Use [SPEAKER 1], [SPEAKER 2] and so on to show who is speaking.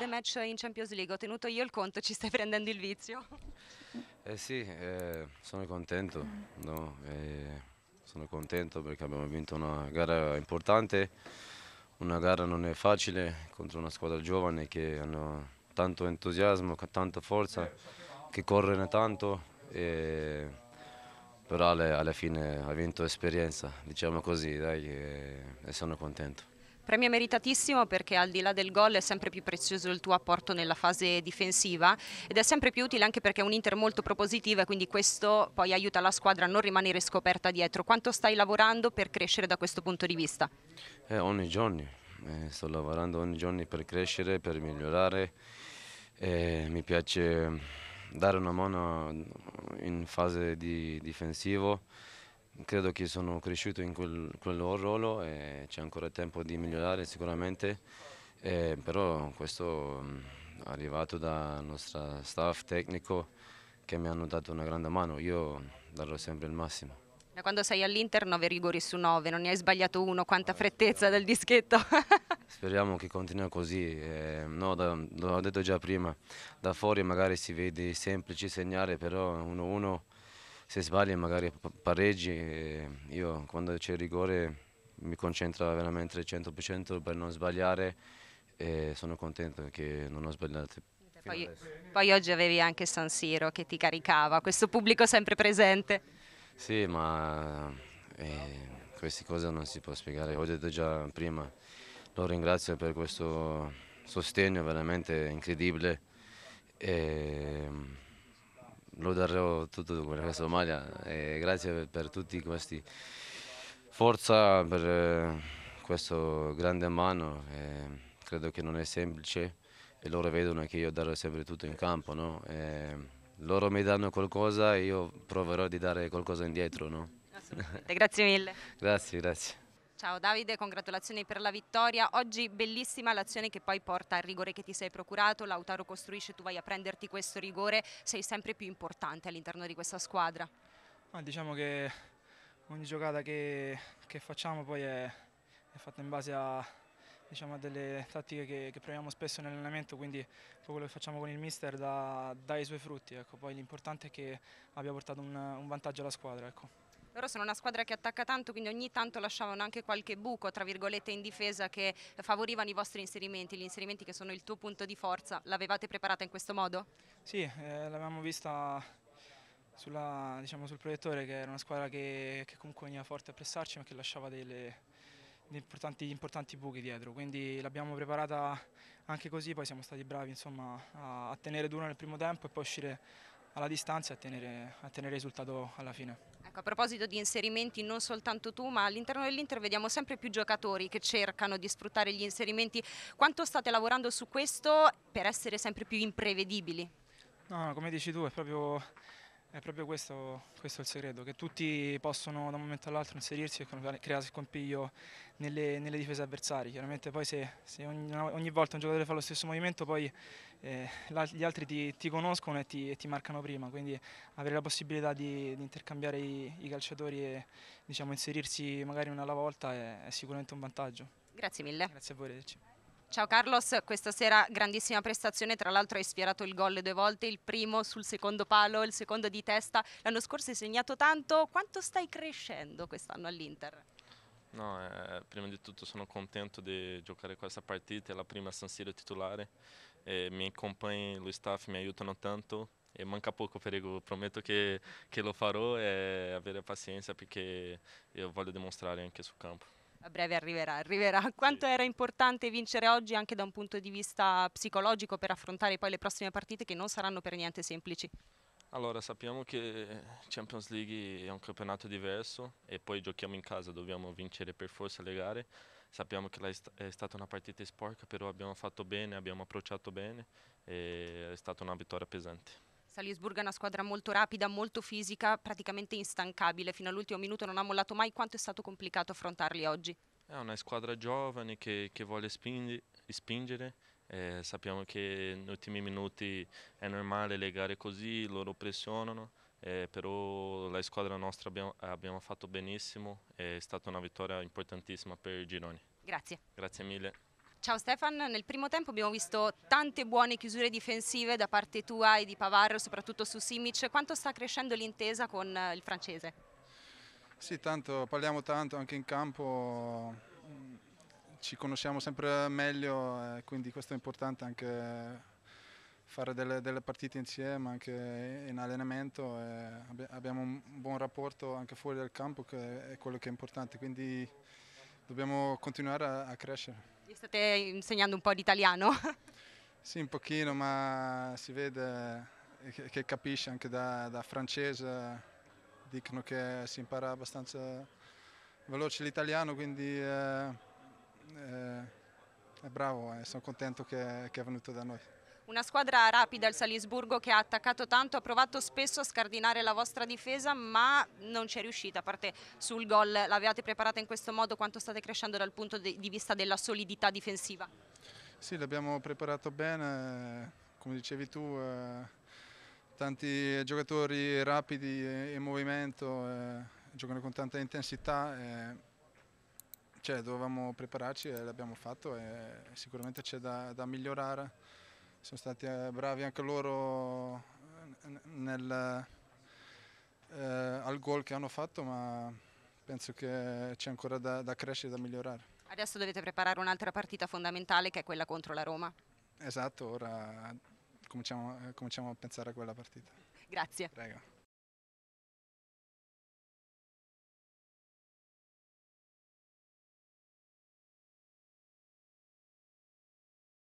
[SPEAKER 1] the match in Champions League, ho tenuto io il conto, ci stai prendendo il vizio?
[SPEAKER 2] Eh sì, eh, sono contento, no? eh, sono contento perché abbiamo vinto una gara importante, una gara non è facile contro una squadra giovane che hanno tanto entusiasmo, tanta forza, che corrono tanto, e, però alla fine ha vinto esperienza, diciamo così, dai, e, eh, e sono contento.
[SPEAKER 1] Premio meritatissimo perché al di là del gol è sempre più prezioso il tuo apporto nella fase difensiva ed è sempre più utile anche perché è un Inter molto propositiva e quindi questo poi aiuta la squadra a non rimanere scoperta dietro. Quanto stai lavorando per crescere da questo punto di vista?
[SPEAKER 2] Eh, ogni giorno, eh, sto lavorando ogni giorno per crescere, per migliorare. Eh, mi piace dare una mano in fase di difensivo credo che sono cresciuto in quel, quel ruolo e c'è ancora tempo di migliorare sicuramente, eh, però questo mm, è arrivato dal nostro staff tecnico che mi hanno dato una grande mano, io darò sempre il massimo.
[SPEAKER 1] Da quando sei all'Inter 9 rigori su 9, non ne hai sbagliato uno, quanta ah, frettezza del dischetto.
[SPEAKER 2] Speriamo che continui così, eh, no, da, l'ho detto già prima, da fuori magari si vede semplice segnare, però 1-1 se sbagli magari pareggi, eh, io quando c'è il rigore mi concentro veramente al 100% per non sbagliare e sono contento che non ho sbagliato.
[SPEAKER 1] Poi, poi, oggi avevi anche San Siro che ti caricava, questo pubblico sempre presente.
[SPEAKER 2] Sì, ma eh, queste cose non si può spiegare, ho detto già prima, lo ringrazio per questo sostegno veramente incredibile. E, ehm, lo darò tutto per la Somalia e grazie per, per tutti questi forza per eh, questo grande mano eh, credo che non è semplice e loro vedono che io darò sempre tutto in campo no? eh, loro mi danno qualcosa e io proverò di dare qualcosa indietro no? grazie mille grazie grazie
[SPEAKER 1] Ciao Davide, congratulazioni per la vittoria. Oggi bellissima l'azione che poi porta al rigore che ti sei procurato. Lautaro costruisce, tu vai a prenderti questo rigore, sei sempre più importante all'interno di questa squadra.
[SPEAKER 3] Ma diciamo che ogni giocata che, che facciamo poi è, è, fatta in base a, diciamo, a delle tattiche che, che, proviamo spesso nell'allenamento, quindi quello che facciamo con il mister dà, dà i suoi frutti. Ecco. Poi l'importante è che abbia portato un, un vantaggio alla squadra. Ecco. Loro sono
[SPEAKER 1] una squadra che attacca tanto, quindi ogni tanto lasciavano anche qualche buco, tra virgolette, in difesa che favorivano i vostri inserimenti, gli inserimenti che sono il tuo punto di forza. L'avevate preparata in questo modo?
[SPEAKER 3] Sì, eh, l'avevamo vista sulla, diciamo, sul proiettore che era una squadra che, che comunque veniva forte a pressarci ma che lasciava delle, Importanti, importanti, buchi dietro, quindi l'abbiamo preparata anche così, poi siamo stati bravi insomma, a, a tenere duro nel primo tempo e poi uscire alla distanza e ottenere, ottenere risultato alla fine.
[SPEAKER 1] Ecco, a proposito di inserimenti, non soltanto tu, ma all'interno dell'Inter vediamo sempre più giocatori che cercano di sfruttare gli inserimenti. Quanto state lavorando su questo per essere sempre più imprevedibili?
[SPEAKER 3] No, come dici tu, è proprio è proprio questo, questo, è il segreto, che tutti possono da un momento all'altro inserirsi e creare il compiglio nelle, nelle, difese avversarie. Chiaramente poi se, se ogni, ogni, volta un giocatore fa lo stesso movimento poi eh, gli altri ti, ti conoscono e ti, e ti, marcano prima, quindi avere la possibilità di, di intercambiare i, i, calciatori e diciamo, inserirsi magari una alla volta è, è sicuramente un vantaggio. Grazie mille. Grazie a voi, arrivederci.
[SPEAKER 1] Ciao Carlos, questa sera grandissima prestazione, tra l'altro hai sfierato il gol due volte, il primo sul secondo palo, il secondo di testa, l'anno scorso hai segnato tanto, quanto stai crescendo quest'anno all'Inter?
[SPEAKER 4] No, eh, prima di tutto sono contento di giocare questa partita, è la prima San Siro titolare, i miei compagni, lo staff mi aiutano tanto e manca poco per prometto che, che lo farò e avere pazienza perché io voglio dimostrare anche sul campo
[SPEAKER 1] a breve arriverà, arriverà. Quanto era importante vincere oggi anche da un punto di vista psicologico per affrontare poi le prossime partite che non saranno per niente semplici?
[SPEAKER 4] Allora, sappiamo che Champions League è un campionato diverso e poi giochiamo in casa, dobbiamo vincere per forza le gare. Sappiamo che è stata una partita sporca, però abbiamo fatto bene, abbiamo approcciato bene e è stata una vittoria pesante.
[SPEAKER 1] Salisburgo è una squadra molto rapida, molto fisica, praticamente instancabile, fino all'ultimo minuto non ha mollato mai, quanto è stato complicato affrontarli oggi?
[SPEAKER 4] È una squadra giovane che, che vuole spingi, spingere, eh, sappiamo che negli ultimi minuti è normale le gare così, loro pressionano, eh, però la squadra nostra abbiamo, abbiamo, fatto benissimo, è stata una vittoria importantissima per Gironi. Grazie. Grazie mille.
[SPEAKER 1] Ciao Stefan, nel primo tempo abbiamo visto tante buone chiusure difensive da parte tua e di Pavarro, soprattutto su Simic. Quanto sta crescendo l'intesa con eh, il francese?
[SPEAKER 5] Sì, tanto, parliamo tanto anche in campo, ci conosciamo sempre meglio, eh, quindi questo è importante anche fare delle, delle, partite insieme, anche in allenamento. Eh, abbiamo un buon rapporto anche fuori dal campo, che è quello che è importante, quindi dobbiamo continuare a, a crescere.
[SPEAKER 1] Gli state insegnando un po' di italiano?
[SPEAKER 5] Sì, un pochino, ma si vede che, capisce anche da, da francese, dicono che si impara abbastanza veloce l'italiano, quindi eh, eh, è bravo e eh, sono contento che, che è venuto da noi.
[SPEAKER 1] Una squadra rapida il Salisburgo che ha attaccato tanto, ha provato spesso a scardinare la vostra difesa ma non ci è riuscita, a parte sul gol l'avevate preparata in questo modo, quanto state crescendo dal punto di vista della solidità difensiva?
[SPEAKER 5] Sì, l'abbiamo preparato bene, come dicevi tu, eh, tanti giocatori rapidi e in movimento, eh, giocano con tanta intensità. Eh, cioè, dovevamo prepararci e l'abbiamo fatto e sicuramente c'è da, da migliorare sono stati eh, bravi anche loro eh, nel, eh, al gol che hanno fatto, ma penso che c'è ancora da, da crescere, da migliorare.
[SPEAKER 1] Adesso dovete preparare un'altra partita fondamentale che è quella contro la Roma.
[SPEAKER 5] Esatto, ora cominciamo, eh, cominciamo a pensare a quella partita.
[SPEAKER 3] Grazie. Prego.